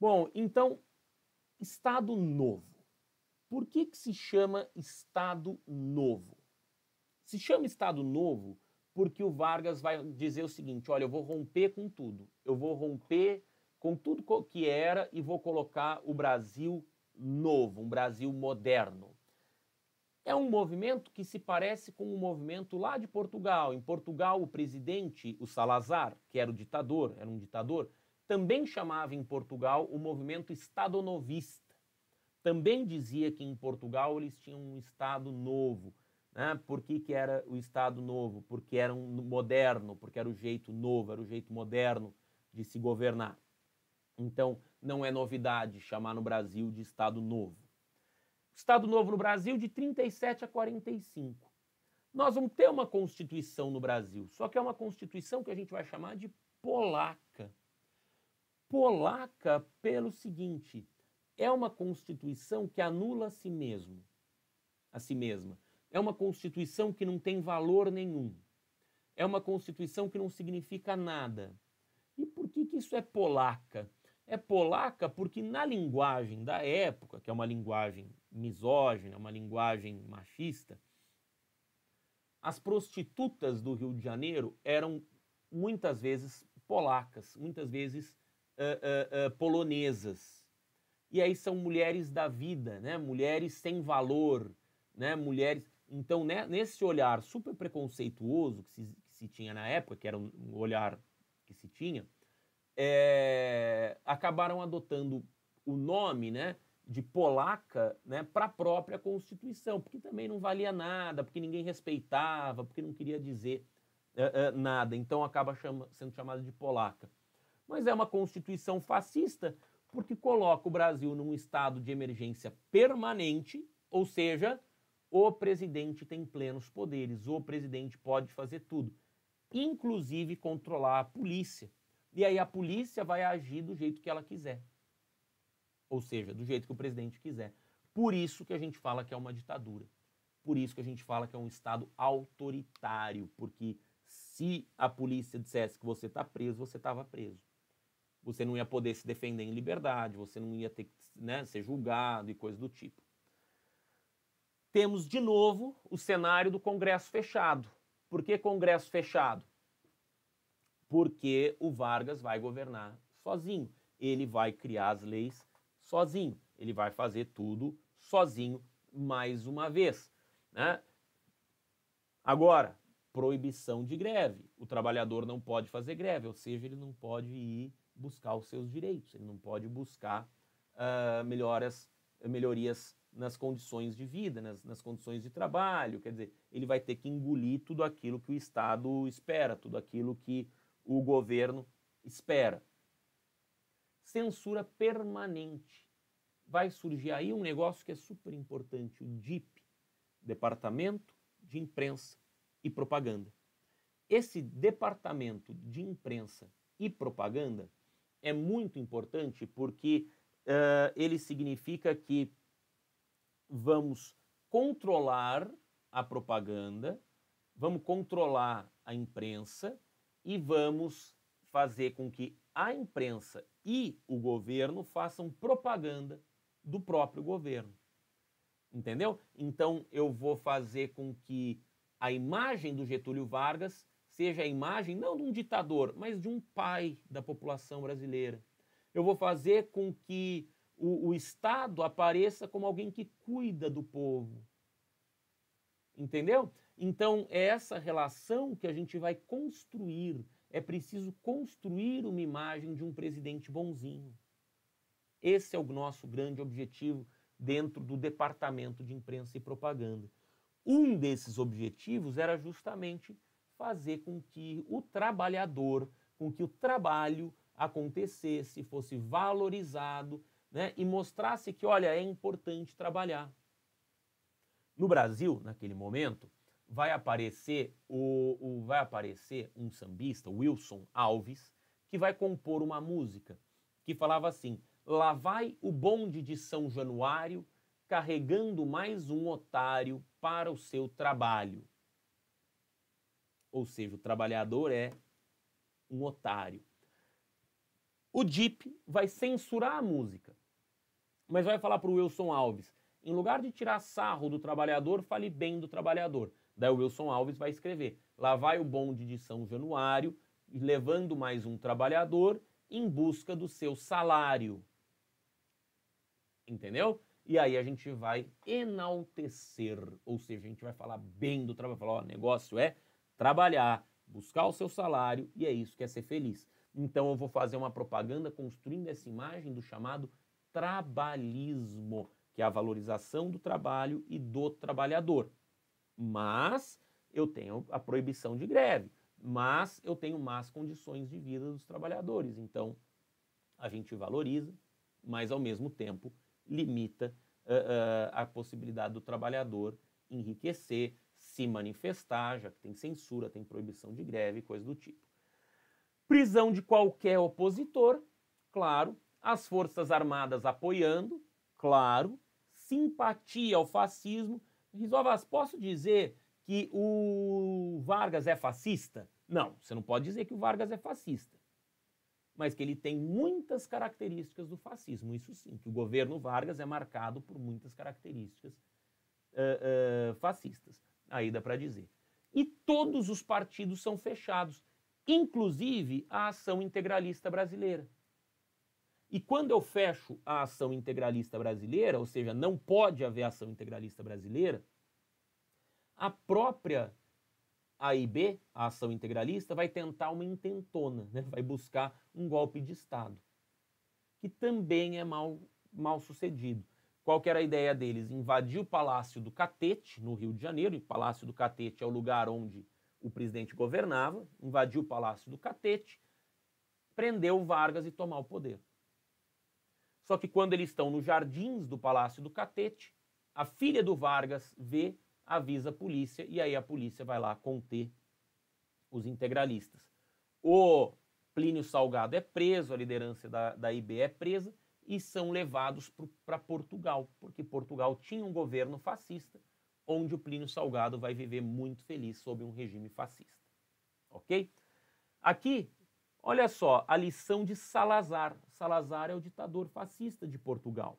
Bom, então, Estado Novo. Por que, que se chama Estado Novo? Se chama Estado Novo porque o Vargas vai dizer o seguinte: olha, eu vou romper com tudo, eu vou romper com tudo que era e vou colocar o Brasil novo, um Brasil moderno. É um movimento que se parece com o um movimento lá de Portugal. Em Portugal, o presidente, o Salazar, que era o ditador, era um ditador, também chamava em Portugal o movimento estadonovista. Também dizia que em Portugal eles tinham um Estado novo. Né? Por que, que era o Estado novo? Porque era um moderno, porque era o jeito novo, era o jeito moderno de se governar. Então, não é novidade chamar no Brasil de Estado novo. Estado novo no Brasil de 37 a 45. Nós vamos ter uma Constituição no Brasil, só que é uma Constituição que a gente vai chamar de polaca polaca pelo seguinte: é uma constituição que anula a si mesmo, a si mesma. É uma constituição que não tem valor nenhum. É uma constituição que não significa nada. E por que, que isso é polaca? É polaca porque na linguagem da época, que é uma linguagem misógina, uma linguagem machista, as prostitutas do Rio de Janeiro eram muitas vezes polacas, muitas vezes uh, uh, polonesas. E aí são mulheres da vida, né? mulheres sem valor, né? mulheres. Então, né, nesse olhar super preconceituoso que se, que se tinha na época, que era um olhar que se tinha, é, acabaram adotando o nome né, de polaca né, para a própria Constituição, porque também não valia nada, porque ninguém respeitava, porque não queria dizer é, é, nada. Então acaba chama, sendo chamada de polaca mas é uma constituição fascista, porque coloca o Brasil num estado de emergência permanente, ou seja, o presidente tem plenos poderes, o presidente pode fazer tudo, inclusive controlar a polícia. E aí a polícia vai agir do jeito que ela quiser. Ou seja, do jeito que o presidente quiser. Por isso que a gente fala que é uma ditadura. Por isso que a gente fala que é um Estado autoritário, porque se a polícia dissesse que você está preso, você estava preso você não ia poder se defender em liberdade, você não ia ter que né, ser julgado e coisa do tipo. Temos de novo o cenário do Congresso fechado. Por que Congresso fechado? Porque o Vargas vai governar sozinho. Ele vai criar as leis sozinho. Ele vai fazer tudo sozinho mais uma vez. Né? Agora, proibição de greve. O trabalhador não pode fazer greve, ou seja, ele não pode ir buscar os seus direitos, ele não pode buscar uh, melhoras, melhorias nas condições de vida, nas, nas condições de trabalho, quer dizer, ele vai ter que engolir tudo aquilo que o Estado espera, tudo aquilo que o governo espera. Censura permanente. Vai surgir aí um negócio que é super importante, o DIP, Departamento de Imprensa e Propaganda. Esse departamento de imprensa e propaganda é muito importante porque uh, ele significa que vamos controlar a propaganda, vamos controlar a imprensa e vamos fazer com que a imprensa e o governo façam propaganda do próprio governo. Entendeu? Então eu vou fazer com que a imagem do Getúlio Vargas seja a imagem não de um ditador, mas de um pai da população brasileira. Eu vou fazer com que o, o Estado apareça como alguém que cuida do povo. Entendeu? Então, é essa relação que a gente vai construir. É preciso construir uma imagem de um presidente bonzinho. Esse é o nosso grande objetivo dentro do departamento de imprensa e propaganda. Um desses objetivos era justamente fazer com que o trabalhador, com que o trabalho acontecesse, fosse valorizado né, e mostrasse que, olha, é importante trabalhar. No Brasil, naquele momento, vai aparecer o, o vai aparecer um sambista, Wilson Alves, que vai compor uma música que falava assim: "Lá vai o bonde de São Januário carregando mais um otário para o seu trabalho". Ou seja, o trabalhador é um otário. O DIP vai censurar a música, mas vai falar para o Wilson Alves: em lugar de tirar sarro do trabalhador, fale bem do trabalhador. Daí o Wilson Alves vai escrever: lá vai o bonde de São Januário, levando mais um trabalhador em busca do seu salário. Entendeu? E aí a gente vai enaltecer, ou seja, a gente vai falar bem do trabalho, falar: ó, negócio é trabalhar, buscar o seu salário e é isso que é ser feliz. Então eu vou fazer uma propaganda construindo essa imagem do chamado trabalhismo, que é a valorização do trabalho e do trabalhador. Mas eu tenho a proibição de greve, mas eu tenho más condições de vida dos trabalhadores. Então a gente valoriza, mas ao mesmo tempo limita uh, uh, a possibilidade do trabalhador enriquecer, se manifestar, já que tem censura, tem proibição de greve, coisa do tipo. Prisão de qualquer opositor, claro. As Forças Armadas apoiando, claro. Simpatia ao fascismo. Risovas, posso dizer que o Vargas é fascista? Não, você não pode dizer que o Vargas é fascista. Mas que ele tem muitas características do fascismo, isso sim, que o governo Vargas é marcado por muitas características uh, uh, fascistas aí dá para dizer. E todos os partidos são fechados, inclusive a Ação Integralista Brasileira. E quando eu fecho a Ação Integralista Brasileira, ou seja, não pode haver Ação Integralista Brasileira, a própria AIB, a Ação Integralista, vai tentar uma intentona, né? vai buscar um golpe de Estado, que também é mal, mal sucedido. Qual que era a ideia deles? Invadir o Palácio do Catete, no Rio de Janeiro. o Palácio do Catete é o lugar onde o presidente governava. Invadiu o Palácio do Catete, prendeu Vargas e tomar o poder. Só que quando eles estão nos jardins do Palácio do Catete, a filha do Vargas vê, avisa a polícia e aí a polícia vai lá conter os integralistas. O Plínio Salgado é preso, a liderança da, da IB é presa e são levados para Portugal, porque Portugal tinha um governo fascista, onde o Plínio Salgado vai viver muito feliz sob um regime fascista. Ok? Aqui, olha só, a lição de Salazar. Salazar é o ditador fascista de Portugal.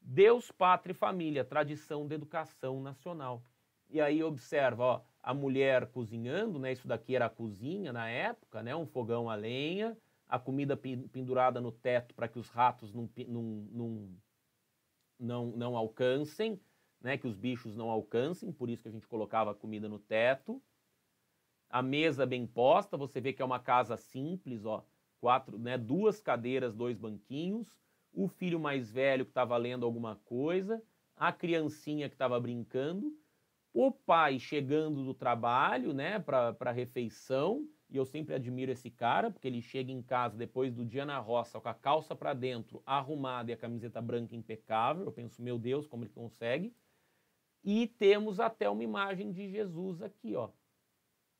Deus, pátria e família, tradição da educação nacional. E aí observa, ó, a mulher cozinhando, né? Isso daqui era a cozinha na época, né? Um fogão a lenha, a comida pendurada no teto para que os ratos não, não, não, não, não alcancem, né, que os bichos não alcancem, por isso que a gente colocava a comida no teto. A mesa bem posta, você vê que é uma casa simples, ó, quatro, né, duas cadeiras, dois banquinhos, o filho mais velho que estava lendo alguma coisa, a criancinha que estava brincando, o pai chegando do trabalho, né, para a refeição, e eu sempre admiro esse cara, porque ele chega em casa depois do dia na roça com a calça para dentro, arrumada e a camiseta branca impecável. Eu penso, meu Deus, como ele consegue. E temos até uma imagem de Jesus aqui, ó.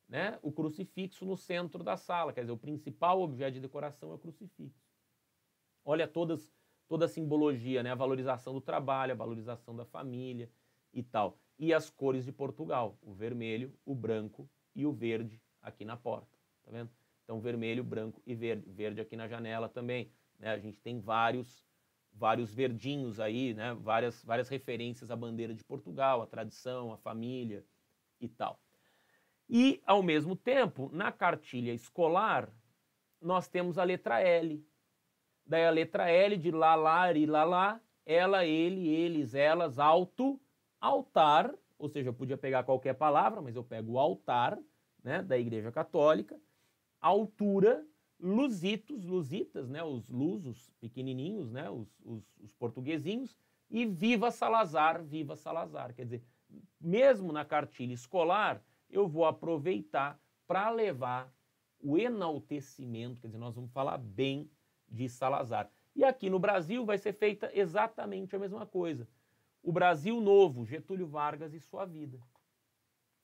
Né? O crucifixo no centro da sala, quer dizer, o principal objeto de decoração é o crucifixo. Olha todas toda a simbologia, né? A valorização do trabalho, a valorização da família e tal. E as cores de Portugal, o vermelho, o branco e o verde aqui na porta tá vendo? Então vermelho, branco e verde. Verde aqui na janela também, né? A gente tem vários vários verdinhos aí, né? Várias várias referências à bandeira de Portugal, à tradição, à família e tal. E ao mesmo tempo, na cartilha escolar, nós temos a letra L. Daí a letra L de lalar e lalá, ela, ele, eles, elas, alto, altar, ou seja, eu podia pegar qualquer palavra, mas eu pego o altar, né, da Igreja Católica altura, lusitos, lusitas, né, os lusos pequenininhos, né, os, os, os portuguesinhos, e viva Salazar, viva Salazar. Quer dizer, mesmo na cartilha escolar, eu vou aproveitar para levar o enaltecimento, quer dizer, nós vamos falar bem de Salazar. E aqui no Brasil vai ser feita exatamente a mesma coisa. O Brasil Novo, Getúlio Vargas e sua vida.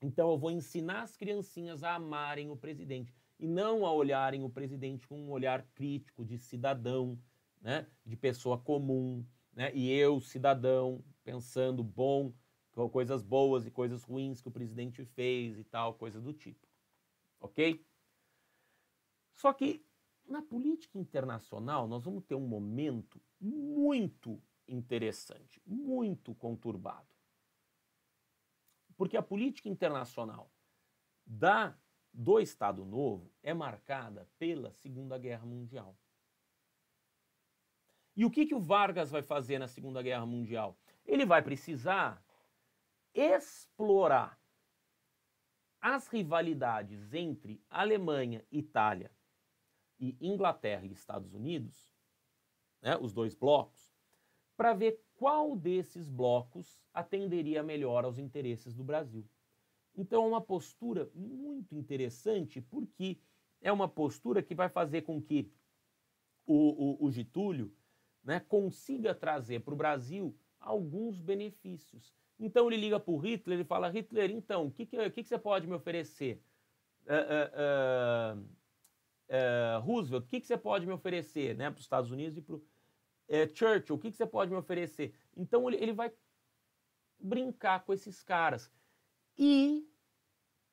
Então eu vou ensinar as criancinhas a amarem o presidente e não a olharem o presidente com um olhar crítico de cidadão, né, de pessoa comum, né, e eu, cidadão, pensando bom, coisas boas e coisas ruins que o presidente fez e tal, coisa do tipo. Ok? Só que na política internacional nós vamos ter um momento muito interessante, muito conturbado. Porque a política internacional da do Estado Novo é marcada pela Segunda Guerra Mundial. E o que, que o Vargas vai fazer na Segunda Guerra Mundial? Ele vai precisar explorar as rivalidades entre Alemanha, Itália e Inglaterra e Estados Unidos, né, os dois blocos, para ver qual desses blocos atenderia melhor aos interesses do Brasil. Então é uma postura muito interessante, porque é uma postura que vai fazer com que o, o, o Getúlio né, consiga trazer para o Brasil alguns benefícios. Então ele liga para o Hitler e fala: Hitler, então, o que, que, que, que, você pode me oferecer? Uh, uh, uh, Roosevelt, o que, que você pode me oferecer né, para os Estados Unidos e para eh, Churchill? O que, que você pode me oferecer? Então ele, ele vai brincar com esses caras. E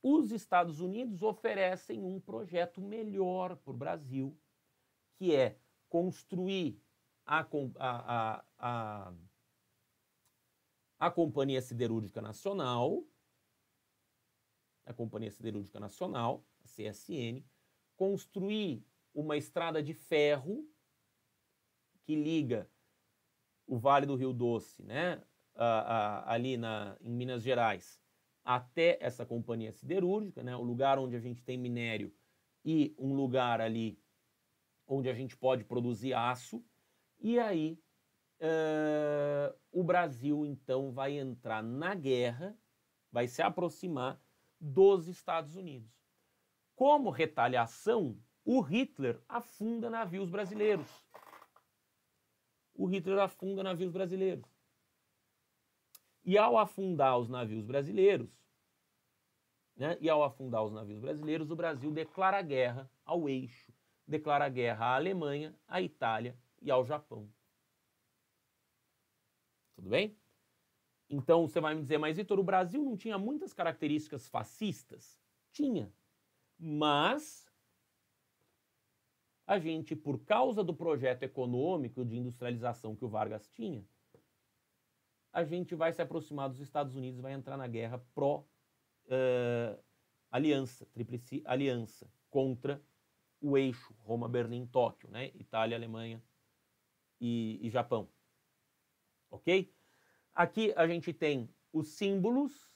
os Estados Unidos oferecem um projeto melhor para o Brasil, que é construir a, a, a, a, Companhia Siderúrgica Nacional, a Companhia Siderúrgica Nacional, a CSN, construir uma estrada de ferro que liga o Vale do Rio Doce, né, ali na, em Minas Gerais, até essa companhia siderúrgica, né, o lugar onde a gente tem minério e um lugar ali onde a gente pode produzir aço. E aí uh, o Brasil então vai entrar na guerra, vai se aproximar dos Estados Unidos. Como retaliação, o Hitler afunda navios brasileiros. O Hitler afunda navios brasileiros. E ao afundar os navios brasileiros, né, e ao afundar os navios brasileiros, o Brasil declara guerra ao eixo, declara guerra à Alemanha, à Itália e ao Japão. Tudo bem? Então você vai me dizer, mas Vitor, o Brasil não tinha muitas características fascistas? Tinha. Mas a gente, por causa do projeto econômico de industrialização que o Vargas tinha, a gente vai se aproximar dos Estados Unidos, vai entrar na guerra pró-aliança, eh, uh, tríplice aliança, contra o eixo Roma-Berlim-Tóquio, né? Itália, Alemanha e, e Japão. Ok? Aqui a gente tem os símbolos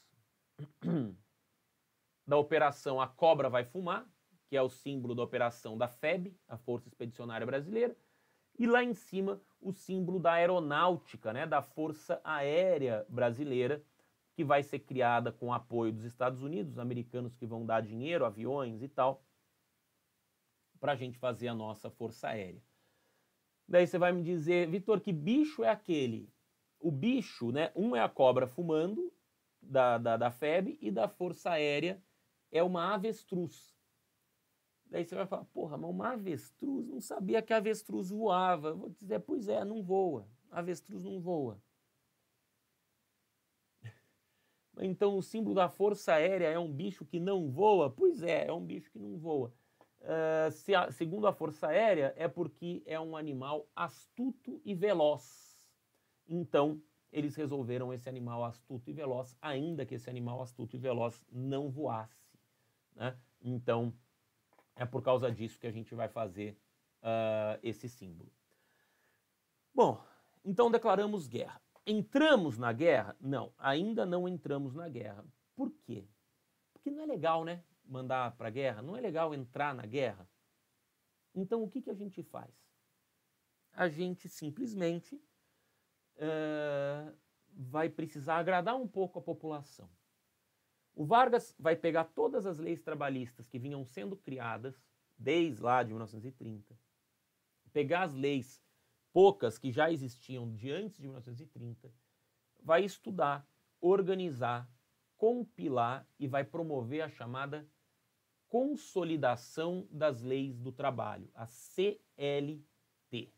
da operação A Cobra Vai Fumar, que é o símbolo da operação da FEB, a Força Expedicionária Brasileira e lá em cima o símbolo da aeronáutica, né, da Força Aérea Brasileira, que vai ser criada com apoio dos Estados Unidos, os americanos que vão dar dinheiro, aviões e tal, para a gente fazer a nossa Força Aérea. Daí você vai me dizer, Vitor, que bicho é aquele? O bicho, né? Um é a cobra fumando da, da, da FEB e da Força Aérea é uma avestruz. Daí você vai falar, porra, mas uma avestruz não sabia que a avestruz voava. Eu vou dizer, pois é, não voa. Avestruz não voa. Então o símbolo da Força Aérea é um bicho que não voa? Pois é, é um bicho que não voa. Uh, se a, segundo a Força Aérea, é porque é um animal astuto e veloz. Então, eles resolveram esse animal astuto e veloz, ainda que esse animal astuto e veloz não voasse. Né? Então, é por causa disso que a gente vai fazer uh, esse símbolo. Bom, então declaramos guerra. Entramos na guerra? Não, ainda não entramos na guerra. Por quê? Porque não é legal, né? Mandar para a guerra, não é legal entrar na guerra. Então o que, que a gente faz? A gente simplesmente uh, vai precisar agradar um pouco a população. O Vargas vai pegar todas as leis trabalhistas que vinham sendo criadas desde lá de 1930, pegar as leis poucas que já existiam de antes de 1930, vai estudar, organizar, compilar e vai promover a chamada Consolidação das Leis do Trabalho, a CLT.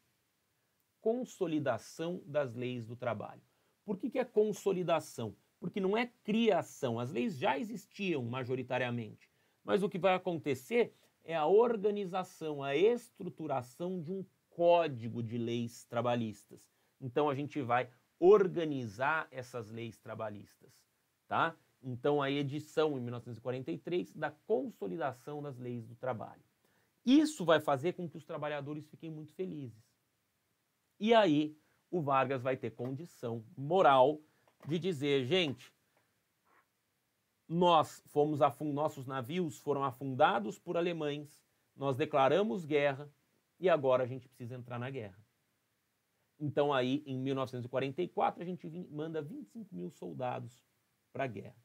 Consolidação das Leis do Trabalho. Por que, que é consolidação? porque não é criação. As leis já existiam majoritariamente, mas o que vai acontecer é a organização, a estruturação de um código de leis trabalhistas. Então a gente vai organizar essas leis trabalhistas, tá? Então a edição em 1943 da Consolidação das Leis do Trabalho. Isso vai fazer com que os trabalhadores fiquem muito felizes. E aí o Vargas vai ter condição moral de dizer, gente, nós fomos afund... nossos navios foram afundados por alemães, nós declaramos guerra e agora a gente precisa entrar na guerra. Então aí, em 1944, a gente manda 25 mil soldados para a guerra.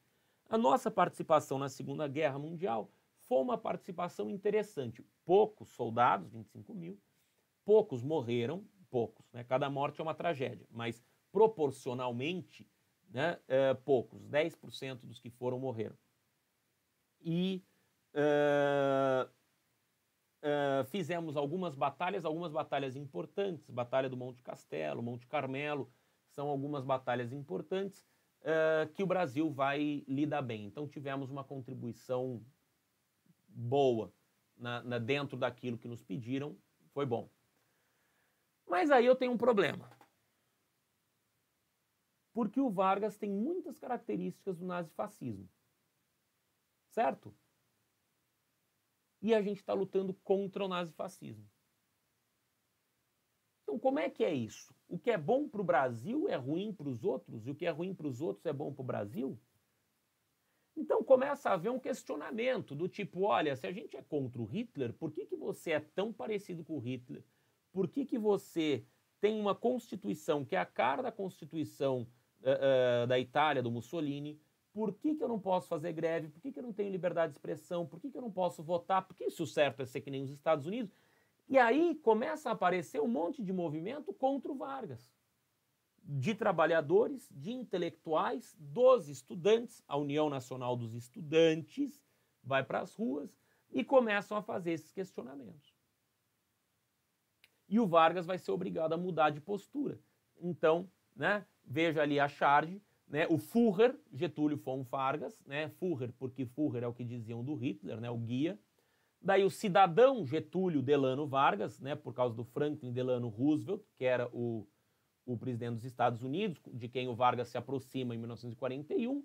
A nossa participação na Segunda Guerra Mundial foi uma participação interessante. Poucos soldados, 25 mil, poucos morreram, poucos. Né? Cada morte é uma tragédia, mas proporcionalmente né, é, poucos, 10% dos que foram morreram. E eh, eh, fizemos algumas batalhas, algumas batalhas importantes, Batalha do Monte Castelo, Monte Carmelo, são algumas batalhas importantes que o Brasil vai lidar bem. Então tivemos uma contribuição boa na, na, dentro daquilo que nos pediram, foi bom. Mas aí eu tenho um problema porque o Vargas tem muitas características do nazifascismo. Certo? E a gente está lutando contra o nazifascismo. Então, como é que é isso? O que é bom para o Brasil é ruim para os outros, e o que é ruim para os outros é bom para o Brasil? Então começa a haver um questionamento do tipo: olha, se a gente é contra o Hitler, por que, que você é tão parecido com o Hitler? Por que, que você tem uma constituição que é a cara da constituição uh, da Itália, do Mussolini. Por que, que eu não posso fazer greve? Por que, que eu não tenho liberdade de expressão? Por que, que eu não posso votar? Por que isso o é certo é ser que nem os Estados Unidos? E aí começa a aparecer um monte de movimento contra o Vargas. De trabalhadores, de intelectuais, dos estudantes, a União Nacional dos Estudantes vai para as ruas e começam a fazer esses questionamentos. E o Vargas vai ser obrigado a mudar de postura. Então, né? Veja ali a charge, né? O Führer, Getúlio von Vargas, né? Führer, porque Führer é o que diziam do Hitler, né? O guia. Daí o cidadão Getúlio Delano Vargas, né? Por causa do Franklin Delano Roosevelt, que era o, o presidente dos Estados Unidos, de quem o Vargas se aproxima em 1941.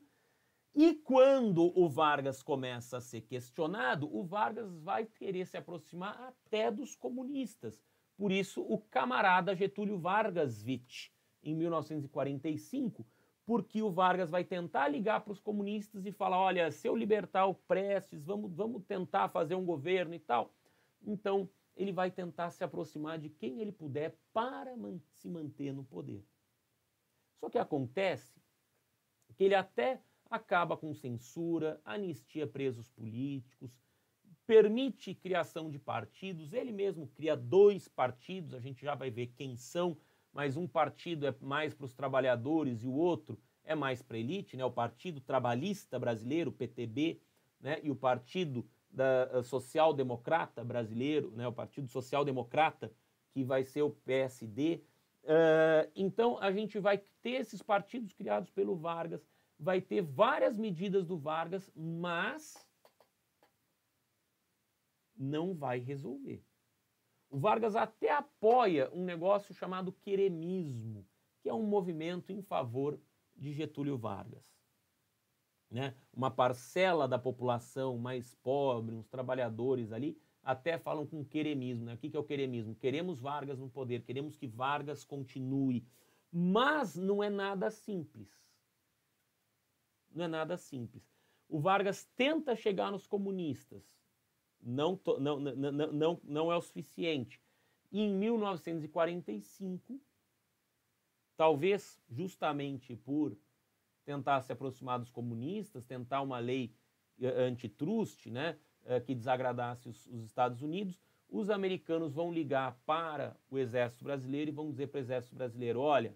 E quando o Vargas começa a ser questionado, o Vargas vai querer se aproximar até dos comunistas. Por isso, o camarada Getúlio Vargas Witt, em 1945, porque o Vargas vai tentar ligar para os comunistas e falar: olha, se eu libertar o Prestes, vamos, vamos tentar fazer um governo e tal. Então, ele vai tentar se aproximar de quem ele puder para man se manter no poder. Só que acontece que ele até acaba com censura, anistia presos políticos, permite criação de partidos, ele mesmo cria dois partidos, a gente já vai ver quem são mas um partido é mais para os trabalhadores e o outro é mais para a elite, né? o Partido Trabalhista Brasileiro, PTB, né? e o Partido da eh, Social Democrata Brasileiro, né? o Partido Social Democrata, que vai ser o PSD. Uh, eh, então a gente vai ter esses partidos criados pelo Vargas, vai ter várias medidas do Vargas, mas não vai resolver. O Vargas até apoia um negócio chamado queremismo, que é um movimento em favor de Getúlio Vargas. Né? Uma parcela da população mais pobre, uns trabalhadores ali, até falam com queremismo. Né? O que é o queremismo? Queremos Vargas no poder, queremos que Vargas continue. Mas não é nada simples. Não é nada simples. O Vargas tenta chegar nos comunistas, não, não, não, não, não é o suficiente. E em 1945, talvez justamente por tentar se aproximar dos comunistas, tentar uma lei eh, antitruste, né, eh, que desagradasse os, os Estados Unidos, os americanos vão ligar para o exército brasileiro e vão dizer para o exército brasileiro: olha,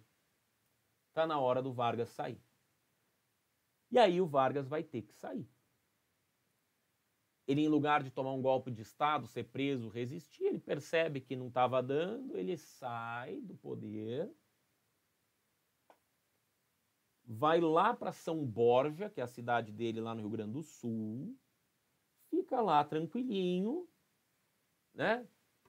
tá na hora do Vargas sair. E aí o Vargas vai ter que sair ele, em lugar de tomar um golpe de Estado, ser preso, resistir, ele percebe que não estava dando, ele sai do poder, vai lá para São Borja, que é a cidade dele lá no Rio Grande do Sul, fica lá tranquilinho, né?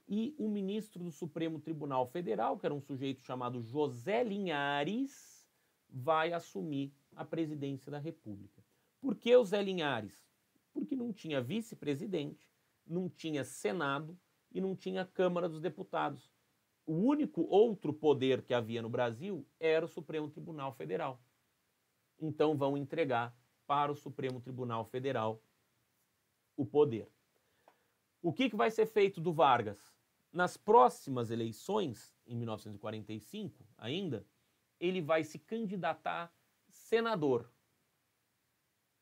E o ministro do Supremo Tribunal Federal, que era um sujeito chamado José Linhares, vai assumir a presidência da República. Por que o Zé Linhares? porque não tinha vice-presidente, não tinha Senado e não tinha Câmara dos Deputados. O único outro poder que havia no Brasil era o Supremo Tribunal Federal. Então vão entregar para o Supremo Tribunal Federal o poder. O que, que vai ser feito do Vargas? Nas próximas eleições, em 1945 ainda, ele vai se candidatar senador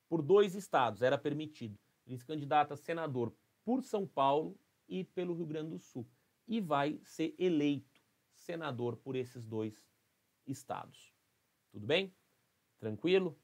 por dois estados, era permitido. Ele se candidata a senador por São Paulo e pelo Rio Grande do Sul. E vai ser eleito senador por esses dois estados. Tudo bem? Tranquilo?